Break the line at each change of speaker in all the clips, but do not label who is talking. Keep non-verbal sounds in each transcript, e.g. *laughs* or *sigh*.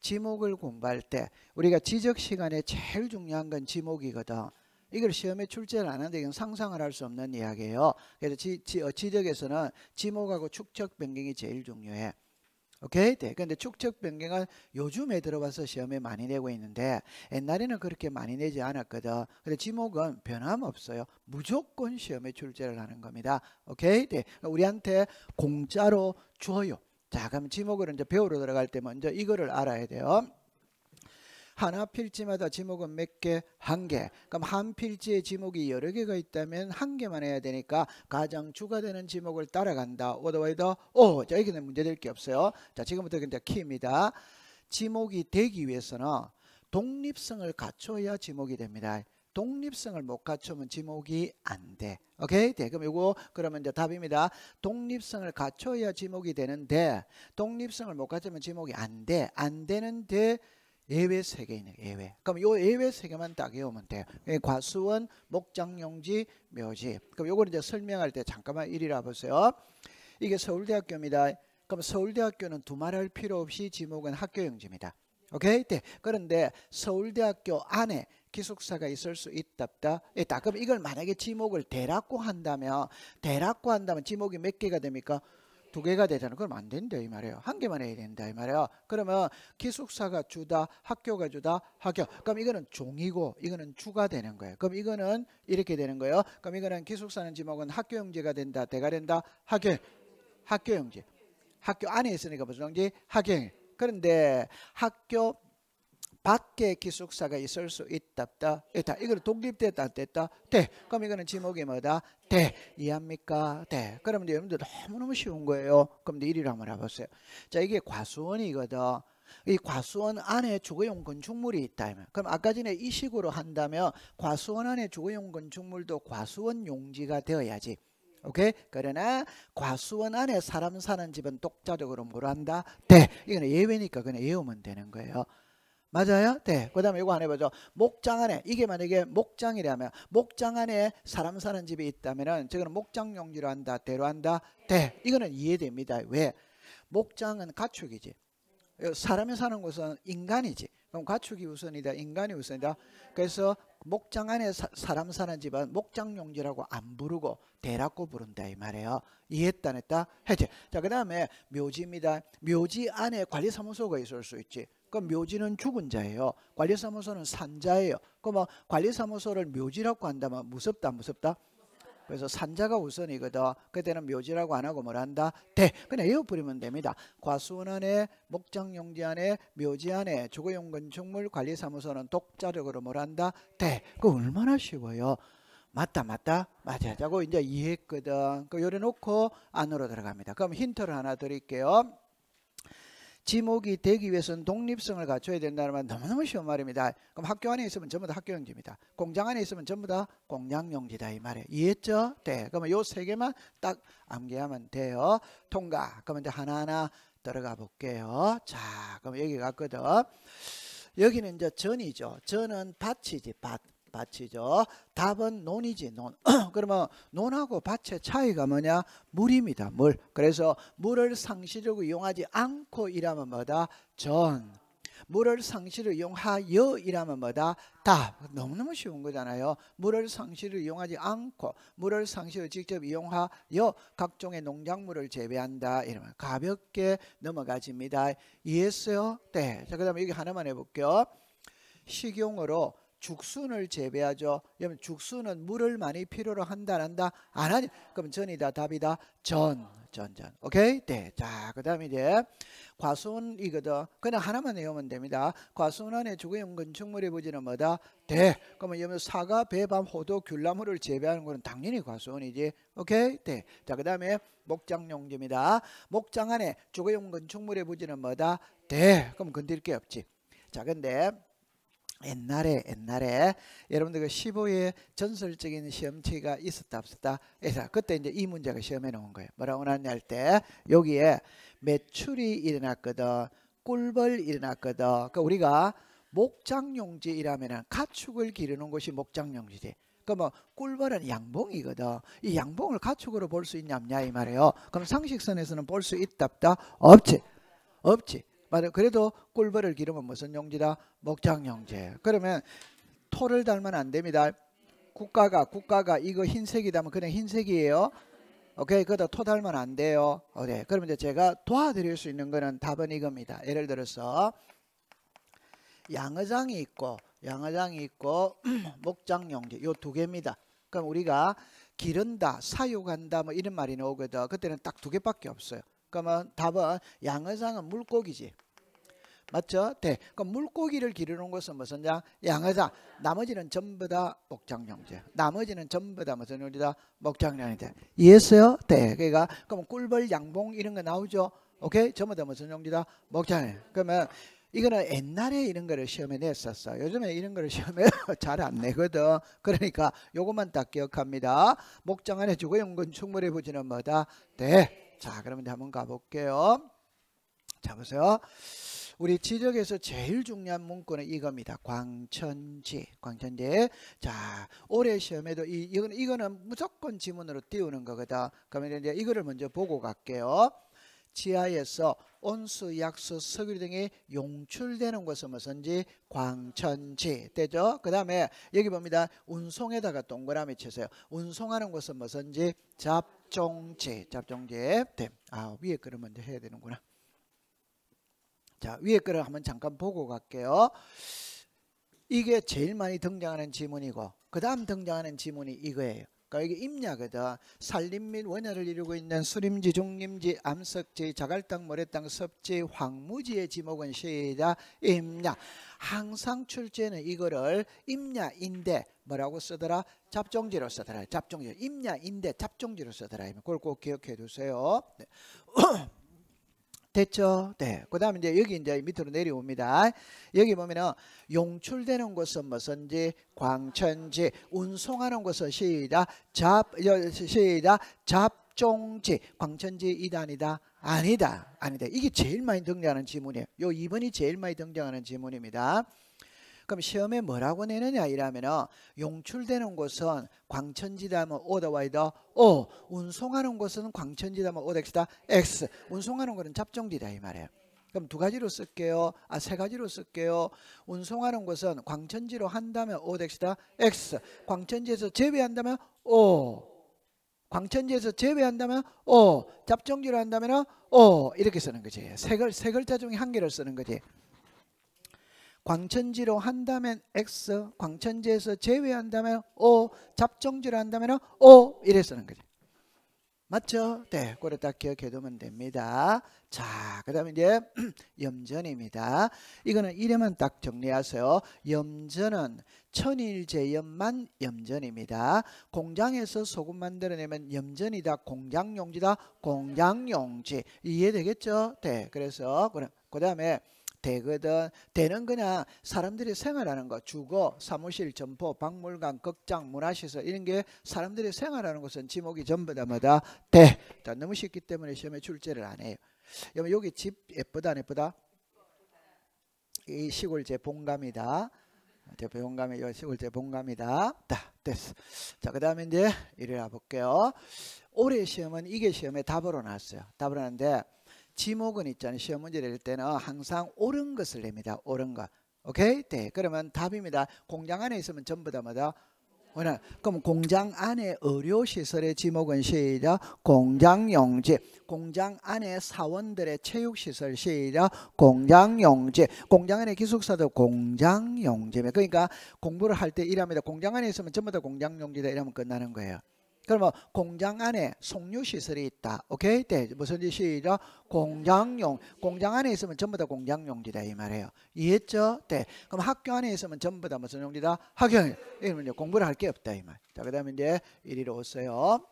지목을 공부할 때 우리가 지적 시간에 제일 중요한 건 지목이거든. 이걸 시험에 출제를 안 하는데 이건 상상을 할 수 없는 이야기예요. 그래서 지, 지, 어, 지적에서는 지목하고 축적 변경이 제일 중요해. 오케이? 네. 근데 축적 변경은 요즘에 들어와서 시험에 많이 내고 있는데 옛날에는 그렇게 많이 내지 않았거든. 근데 지목은 변함없어요. 무조건 시험에 출제를 하는 겁니다. 오케이? 네. 우리한테 공짜로 줘요. 자, 그럼 지목을 이제 배우러 들어갈 때 먼저 이거를 알아야 돼요. 하나 필지마다 지목은 몇 개? 한 개. 그럼 한 필지에 지목이 여러 개가 있다면 한 개만 해야 되니까 가장 추가되는 지목을 따라간다. 오더와이더 오. 자, 여기는 문제될 게 없어요. 자, 지금부터 이제 키입니다. 지목이 되기 위해서는 독립성을 갖춰야 지목이 됩니다. 독립성을 못 갖추면 지목이 안 돼. 오케이? 네, 그럼 이거 그러면 이제 답입니다. 독립성을 갖춰야 지목이 되는데 독립성을 못 갖추면 지목이 안 돼. 안 되는데 예외 세개있 예외. 그럼 요 예외 세 개만 딱 외우면 돼요. 예, 과수원, 목장용지, 묘지. 그럼 요걸 이제 설명할 때 잠깐만 일이라 보세요. 이게 서울대학교입니다. 그럼 서울대학교는 두말할 필요 없이 지목은 학교용지입니다. 오케이? 네. 그런데 서울대학교 안에 기숙사가 있을 수 있답다. 있다. 예, 그럼 이걸 만약에 지목을 대라고 한다면 대라고 한다면 지목이 몇 개가 됩니까? 두 개가 되잖아. 그럼 안 된다 이 말이에요. 한 개만 해야 된다 이 말이에요. 그러면 기숙사가 주다, 학교가 주다, 학교. 그럼 이거는 종이고 이거는 주가 되는 거예요. 그럼 이거는 이렇게 되는 거예요. 그럼 이거는 기숙사는 지목은 학교 형제가 된다, 대가 된다, 학교 학교 형제. 학교 안에 있으니까 무슨 형제? 학교 형제. 그런데 학교 밖에 기숙사가 있을 수 있답다. 있다. 이걸 독립됐다 됐다? 대. 그럼 이거는 지목이 뭐다? 대. 이해합니까? 대. 그러면 여러분들 너무너무 쉬운 거예요. 그럼 1위로 한번 해보세요. 자 이게 과수원이거든. 이 과수원 안에 주거용 건축물이 있다면 그럼 아까 전에 이 식으로 한다면 과수원 안에 주거용 건축물도 과수원 용지가 되어야지 오케이? 그러나 과수원 안에 사람 사는 집은 독자적으로 뭐란다? 대 이거는 예외니까 그냥 외우면 되는 거예요 맞아요? 네. 그 다음에 이거 안 해보죠. 목장 안에, 이게 만약에 목장이라면, 목장 안에 사람 사는 집이 있다면은, 저거는 목장 용지로 한다, 대로 한다, 네. 이거는 이해됩니다. 왜? 목장은 가축이지. 사람이 사는 곳은 인간이지. 그럼 가축이 우선이다, 인간이 우선이다. 그래서 목장 안에 사, 람 사는 집은 목장 용지라고 안 부르고 대라고 부른다 이 말이에요. 이해했다 안 했다? 해제. 자, 그다음에 묘지입니다. 묘지 안에 관리 사무소가 있을 수 있지. 그 묘지는 죽은 자예요. 관리사무소는 산자예요. 그러면 뭐 관리사무소를 묘지라고 한다면 무섭다 무섭다? 그래서 산자가 우선이거든. 그때는 묘지라고 안 하고 뭘 한다? 대. 그냥 이어버리면 됩니다. 과수원 안에, 목장용지 안에, 묘지 안에, 주거용 건축물 관리사무소는 독자적으로 뭘 한다? 대. 그 얼마나 쉬워요. 맞다 맞다 맞아 자고 이제 이해했거든. 그 요래 놓고 안으로 들어갑니다. 그럼 힌트를 하나 드릴게요. 지목이 되기 위해서는 독립성을 갖춰야 된다는 말 너무너무 쉬운 말입니다. 그럼 학교 안에 있으면 전부 다 학교용지입니다. 공장 안에 있으면 전부 다 공장용지다 이 말이에요. 이해했죠? 네. 그러면 요 세 개만 딱 암기하면 돼요. 통과. 그러면 이제 하나하나 들어가 볼게요. 자, 그럼 여기 갔거든. 여기는 이제 전이죠. 전은 밭이지, 밭. 밭이죠. 답은 논이지 논. *clears throat* 그러면 논하고 밭의 차이가 뭐냐? 물입니다. 물. 그래서 물을 상시적으로 이용하지 않고 일하면 뭐다? 전. 물을 상시로 이용하여 이라면 뭐다? 답. 너무너무 쉬운 거잖아요. 물을 상시로 이용하지 않고 물을 상시로 직접 이용하여 각종의 농작물을 재배한다. 이러면 가볍게 넘어가집니다. 이해했어요? 네. 자, 그 다음에 여기 하나만 해볼게요. 식용으로 죽순을 재배하죠. 여러분 죽순은 물을 많이 필요로 한다 한다 안 하냐? 그럼 전이다 답이다 전. 전전. 오케이? 네. 자, 그다음 이제 과수이거든 그냥 하나만 외우면 됩니다. 과수 안에 주거용 건축물의 부지는 뭐다? 대. 그러면 여기 사과, 배밤, 호두, 귤나무를 재배하는 거는 당연히 과수이지 오케이? 네. 자, 그다음에 목장 용지입니다. 목장 안에 주거용 건축물의 부지는 뭐다? 대. 그럼 건드게 없지. 자, 근데 옛날에 옛날에 여러분들 그 15의 전설적인 시험체가 있었다 없었다 해서 그때 이제 이 문제가 시험에 나온 거예요. 뭐라고 나왔냐 할 때 여기에 매출이 일어났거든 꿀벌 일어났거든 그러니까 우리가 목장용지이라면 가축을 기르는 곳이 목장용지지 그러면 그러니까 뭐 꿀벌은 양봉이거든 이 양봉을 가축으로 볼 수 있냐 없냐 이 말이에요. 그럼 상식선에서는 볼 수 있다 없다 없지 없지 말해 그래도 꿀벌을 기르면 무슨 용지라 목장용제. 그러면 토를 달면 안 됩니다. 국가가 국가가 이거 흰색이다면 그냥 흰색이에요. 오케이 그다 토 달면 안 돼요. 오케이 그러면 이제 제가 도와드릴 수 있는 거는 답은 이겁니다. 예를 들어서 양어장이 있고 양어장이 있고 *clears throat* 목장용지요 두 개입니다. 그럼 우리가 기른다 사육한다 뭐 이런 말이 나오거든. 그때는 딱 두 개밖에 없어요. 그러면 그러니까 뭐 답은 양의상은 물고기지. 맞죠? 네. 그럼 그러니까 물고기를 기르는 것은 무슨 양? 양의상 나머지는 전부 다 목장용제. 나머지는 전부 다 무슨 우리다 목장용제. 이해했어요? 네. 그러니까 그럼 꿀벌, 양봉 이런 거 나오죠? 오케이? 전부 다 무슨 용지다? 목장. 그러면 이거는 옛날에 이런 거를 시험에 냈었어. 요즘에 이런 거를 시험에 *laughs* 잘 안 내거든. 그러니까 요것만 딱 기억합니다. 목장 안에 주고 연건충분히 부지는 뭐다? 네. 자, 그러면 이제 한번 가볼게요. 자, 보세요. 우리 지적에서 제일 중요한 문구는 이겁니다. 광천지. 광천지. 자, 올해 시험에도 이, 이건, 이거는 무조건 지문으로 띄우는 거거든. 그러면 이제 이거를 먼저 보고 갈게요. 지하에서 온수, 약수, 석유 등이 용출되는 것은 무슨지 광천지 되죠. 그 다음에 여기 봅니다. 운송에다가 동그라미 치세요. 운송하는 것은 무슨지 잡 잡종제, 잡종제. 됨. 네. 아, 위에 거를 먼저 해야 되는구나. 자, 위에 거를 한번 잠깐 보고 갈게요. 이게 제일 많이 등장하는 지문이고 그 다음 등장하는 지문이 이거예요. 그러니까 이게 임야거든. 산림 및 원야를 이루고 있는 수림지, 중림지, 암석지, 자갈땅, 모래땅, 섭지, 황무지의 지목은 시작 임야. 항상 출제는 이거를 임야인데 뭐라고 쓰더라? 잡종지로서 드라이브. 잡종지. 임야, 인데 잡종지로서 드라이브. 그걸 꼭 기억해 두세요. 네. *clears throat* 됐죠? 네. 그 다음에 이제 여기 이제 밑으로 내려옵니다. 여기 보면은 용출되는 곳은 무슨지, 광천지, 운송하는 곳은 시다 이 잡, 시다 이 잡종지, 광천지 이단이다. 아니다. 아니다. 이게 제일 많이 등장하는 지문이에요. 요 2번이 제일 많이 등장하는 지문입니다. 그럼 시험에 뭐라고 내느냐 이라면은 용출되는 곳은 광천지다면 오더와이더 O 운송하는 곳은 광천지다면 오덱스다 X 운송하는 곳은 잡종지다 이 말이에요. 그럼 두 가지로 쓸게요. 아, 세 가지로 쓸게요. 운송하는 곳은 광천지로 한다면 오덱스다 X. 광천지에서 제외한다면 O. 광천지에서 제외한다면 O. 잡종지로 한다면 O. 이렇게 쓰는 거지. 세, 글, 세 글자 중에 한 개를 쓰는 거지. 광천지로 한다면 X, 광천지에서 제외한다면 O, 잡종지로 한다면 O 이랬 쓰는 거죠. 맞죠? 네, 그걸 딱 기억해두면 됩니다. 자, 그 다음에 이제 *clears throat* 염전입니다. 이거는 이름은 딱 정리하세요. 염전은 천일제염만 염전입니다. 공장에서 소금 만들어내면 염전이다, 공장용지다, 공장용지. 이해되겠죠? 네, 그래서 그 다음에 되거든. 되는 그냥 사람들이 생활하는 거. 주거, 사무실, 점포, 박물관, 극장, 문화시설 이런 게 사람들이 생활하는 것은 지목이 전부 다 뭐다? 대. 다 너무 쉽기 때문에 시험에 출제를 안 해요. 여러분 여기 집 예쁘다 안 예쁘다? 이 시골 제 본감이다. 대표 용감이 요 시골 제 본감이다. 다 됐어. 자 그다음에 이제 이래 볼게요. 올해 시험은 이게 시험에 답으로 나왔어요. 답으로 나왔는데 지목은 있잖아요. 시험 문제 낼 때는 항상 옳은 것을 냅니다. 옳은 것. 오케이? 네. 그러면 답입니다. 공장 안에 있으면 전부 다 뭐다? 오늘 그럼 공장 안에 의료 시설의 지목은 시작 공장 용지 공장 안에 사원들의 체육 시설 시작 공장 용지 공장 안에 기숙사도 공장 용지입니다. 그러니까 공부를 할 때 일합니다. 공장 안에 있으면 전부 다 공장 용지다 이러면 끝나는 거예요. 그러면 공장 안에 송류 시설이 있다. 오케이? 네. 무슨 뜻이죠? 공장용. 공장 안에 있으면 전부 다 공장용지다 이 말이에요. 이해했죠? 네. 그럼 학교 안에 있으면 전부 다 무슨 용지다? 학교. 이러면 이제 공부를 할 게 없다 이 말. 자, 그다음에 이제 이리로 오세요.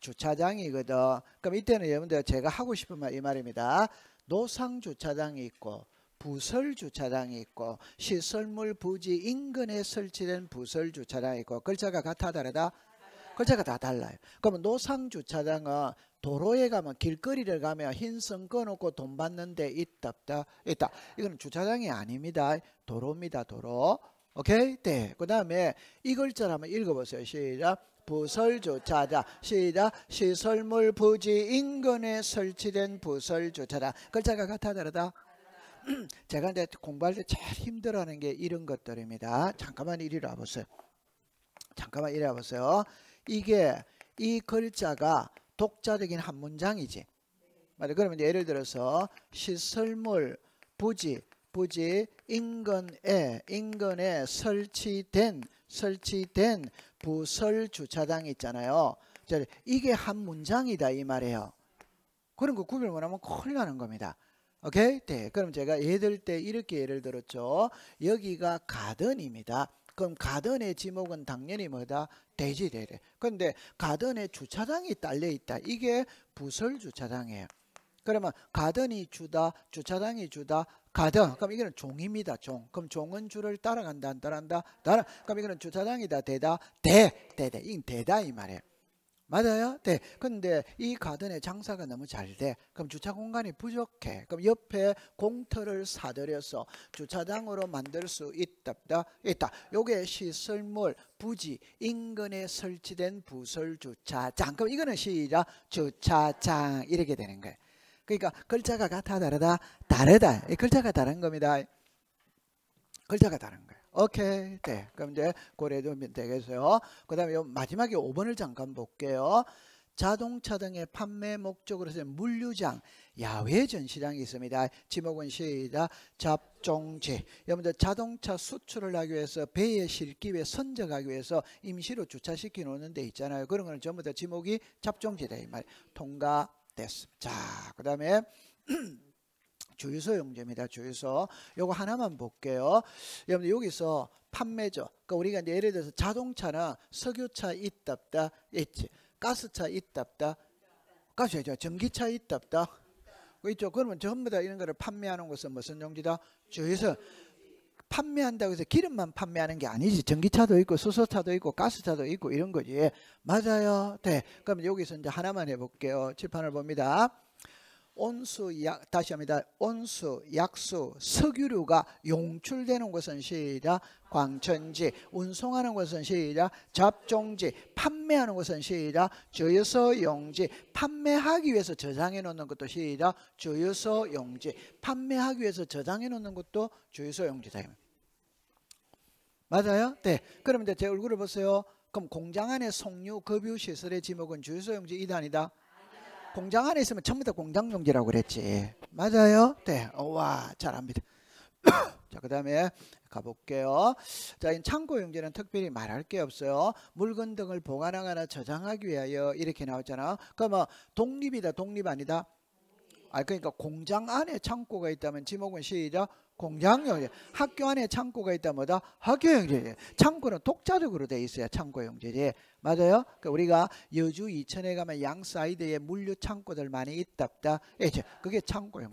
주차장이거든. 그럼 이때는 여러분들 제가 하고 싶은 말 이 말입니다. 노상 주차장이 있고 부설 주차장이 있고 시설물 부지 인근에 설치된 부설 주차장이 있고 글자가 같아 다르다 글자가 다 달라요. 그러면 노상 주차장은 도로에 가면 길거리를 가면 흰선 꺼놓고 돈 받는 데 있다 없다 있다. 이거는 주차장이 아닙니다. 도로입니다. 도로. 오케이? 네. 그 다음에 이 글자를 한번 읽어보세요. 시작. 부설조차다 시작 시설물 부지 인근에 설치된 부설조차다 글자가 같아 다르다 *clears throat* 제가 이제 공부할 때 제일 힘들어하는 게 이런 것들입니다 잠깐만 이리 와보세요 잠깐만 이리 와보세요 이게 이 글자가 독자적인 한 문장이지. 맞아. 그러면 예를 들어서 시설물 부지 부지 인근에 인근에 설치된 설치된 부설 주차장 있잖아요. 이게 한 문장이다 이 말이에요. 그런 거 구별 못하면 큰일 나는 겁니다. 오케이? 네. 그럼 제가 예들 때 이렇게 예를 들었죠. 여기가 가든입니다. 그럼 가든의 지목은 당연히 뭐다? 돼지 대래런데 가든에 주차장이 딸려 있다. 이게 부설 주차장이에요. 그러면 가든이 주다, 주차장이 주다, 가든. 그럼 이거는 종입니다. 종. 그럼 종은 주를 따라간다, 안 따라간다, 따라. 그럼 이거는 주차장이다, 대다, 대, 대대. 이건 대다 이 말이에요. 맞아요? 네. 근데 이 가든에 장사가 너무 잘 돼. 그럼 주차 공간이 부족해. 그럼 옆에 공터를 사들여서 주차장으로 만들 수 있다. 있다. 요게 시설물, 부지, 인근에 설치된 부설 주차장. 그럼 이거는 시작 주차장 이렇게 되는 거예요. 그러니까 글자가 같아 다르다 다르다. 이 글자가 다른 겁니다. 글자가 다른 거예요. 오케이. 네. 그럼 이제 고려해두면 되겠어요. 그 다음에 마지막에 5번을 잠깐 볼게요. 자동차 등의 판매 목적으로 해서 물류장, 야외 전시장이 있습니다. 지목은 시작 잡종지. 여러분들 자동차 수출을 하기 위해서 배에 실기 위해 선적하기 위해서 임시로 주차시켜 놓는 데 있잖아요. 그런 거는 전부 다 지목이 잡종지다 이 말. 통과됐습니다. 자, 그다음에 *clears throat* 주유소 용지입니다. 주유소. 요거 하나만 볼게요. 여러분 여기서 판매죠. 그러니까 우리가 이제 예를 들어서 자동차나 석유차 있다 없다 있지. 가스차 있다 없다. 가스죠. 전기차 있다 없다. 있죠. 그러면 전부 다 이런 거를 판매하는 곳은 무슨 용지다? 주유소. 판매한다고 해서 기름만 판매하는 게 아니지. 전기차도 있고 수소차도 있고 가스차도 있고 이런 거지. 맞아요. 네. 그럼 여기서 이제 하나만 해볼게요. 칠판을 봅니다. 온수 약 다시 합니다. 온수, 약수, 석유류가 용출되는 것은 시작 광천지, 운송하는 것은 시작 잡종지, 판매하는 것은 시작 주유소 용지, 판매하기 위해서 저장해 놓는 것도 시작 주유소 용지, 판매하기 위해서 저장해 놓는 것도 주유소 용지다. 맞아요? 네. 그럼 이제 제 얼굴을 보세요. 그럼 공장 안에 송유 급유 시설의 지목은 주유소 용지 이단이다 공장 안에 있으면 전부 다 공장용지라고 그랬지. 맞아요? 네. 어, 와, 잘합니다. *coughs* 자, 그 다음에 가볼게요. 자, 이 창고용지는 특별히 말할 게 없어요. 물건 등을 보관하거나 저장하기 위하여 이렇게 나왔잖아. 그러면 그러니까 뭐 독립이다, 독립 아니다? 아, 그러니까 공장 안에 창고가 있다면 지목은 시작 공장용이요 학교 안에 창고가 있다 뭐다 학교용제예 창고는 독자적으로 돼 있어야 창고용제지 맞아요? 그러니까 우리가 여주 이천에 가면 양 사이드에 물류 창고들 많이 있답다. 예, 그게 창고용.